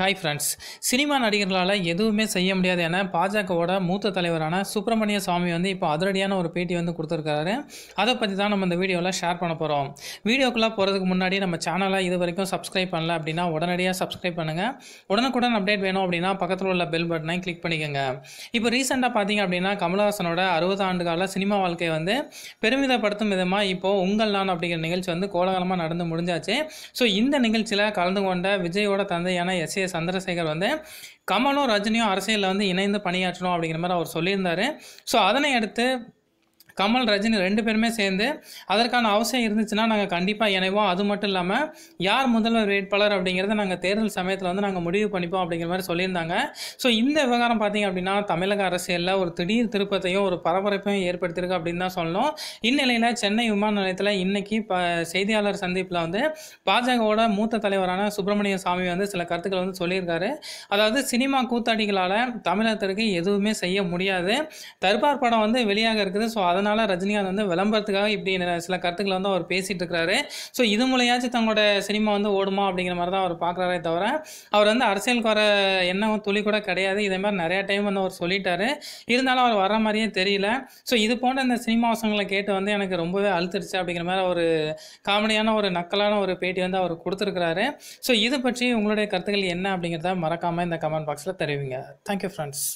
hi friends cinema நடிகர்களால் எதுவுமே செய்ய முடியாது என பாஜகவோட மூத்த தலைவரான சுப்பிரமணிய சுவாமி வந்து இப்போ அதிரடியான ஒரு பேட்டி வந்து கொடுத்துருக்காரு அதை பற்றி தான் நம்ம இந்த வீடியோவில் ஷேர் பண்ண போகிறோம் வீடியோக்குள்ளே போகிறதுக்கு முன்னாடி நம்ம சேனலை இது வரைக்கும் சப்ஸ்கிரைப் பண்ணல அப்படின்னா உடனடியாக சப்ஸ்கிரைப் பண்ணுங்கள் உடனுக்குடன் அப்டேட் வேணும் அப்படின்னா பக்கத்தில் உள்ள பெல் பட்டனை கிளிக் பண்ணிக்கோங்க இப்போ ரீசெண்டாக பார்த்தீங்க அப்படின்னா கமல்ஹாசனோட அறுபது ஆண்டு கால சினிமா வாழ்க்கையை வந்து பெருமிதப்படுத்தும் விதமாக இப்போது உங்கள் நான் அப்படிங்கிற நிகழ்ச்சி வந்து கோலாகலமாக நடந்து முடிஞ்சாச்சு ஸோ இந்த நிகழ்ச்சியில் கலந்து கொண்ட விஜயோட தந்தையான எஸ் சந்திரசேகர் வந்து கமலும் ரஜினியும் அரசியலில் வந்து இணைந்து பணியாற்றணும் அப்படிங்கிற மாதிரி அவர் சொல்லியிருந்தார் ஸோ அதனை அடுத்து கமல் ரஜினி ரெண்டு பேருமே சேர்ந்து அதற்கான அவசியம் இருந்துச்சுன்னா நாங்கள் கண்டிப்பாக இணைவோம் அது மட்டும் இல்லாமல் யார் முதல்வர் வேட்பாளர் அப்படிங்கிறத நாங்கள் தேர்தல் சமயத்தில் வந்து நாங்கள் முடிவு பண்ணிப்போம் அப்படிங்கிற மாதிரி சொல்லியிருந்தாங்க ஸோ இந்த விவகாரம் பார்த்தீங்க அப்படின்னா தமிழக அரசியலில் ஒரு திடீர் திருப்பத்தையும் ஒரு பரபரப்பையும் ஏற்படுத்தியிருக்கு அப்படின்னு தான் சொல்லணும் இந்நிலையில் சென்னை விமான நிலையத்தில் இன்னைக்கு செய்தியாளர் சந்திப்பில் வந்து பாஜகவோட மூத்த தலைவரான சுப்பிரமணிய சாமி வந்து சில கருத்துக்கள் வந்து சொல்லியிருக்காரு அதாவது சினிமா கூத்தாடிகளால் தமிழகத்திற்கு எதுவுமே செய்ய முடியாது தர்பார் படம் வந்து வெளியாக இருக்குது ஸோ அதனால் இதனால் ரஜினிகாந்த் வந்து விளம்பரத்துக்காக இப்படி சில கருத்துக்களை வந்து அவர் பேசிகிட்டு இருக்கிறாரு ஸோ இது மூலையாச்சும் தங்களோட சினிமா வந்து ஓடுமா அப்படிங்கிற மாதிரி தான் அவர் பார்க்குறாரே தவிர அவர் வந்து அரசியலுக்கு வர எண்ணம் துளி கூட கிடையாது இதே மாதிரி நிறையா டைம் வந்து அவர் சொல்லிட்டாரு இருந்தாலும் அவர் வர மாதிரியே தெரியல ஸோ இது போன்ற இந்த சினிமா வசங்களை கேட்டு வந்து எனக்கு ரொம்பவே அழுத்துருச்சு அப்படிங்கிற மாதிரி ஒரு காமெடியான ஒரு நக்கலான ஒரு பேட்டி வந்து அவர் கொடுத்துருக்கிறாரு ஸோ இது பற்றி உங்களுடைய கருத்துக்கள் என்ன அப்படிங்கிறத மறக்காமல் இந்த கமெண்ட் பாக்ஸில் தெரிவிங்க தேங்க்யூ ஃப்ரெண்ட்ஸ்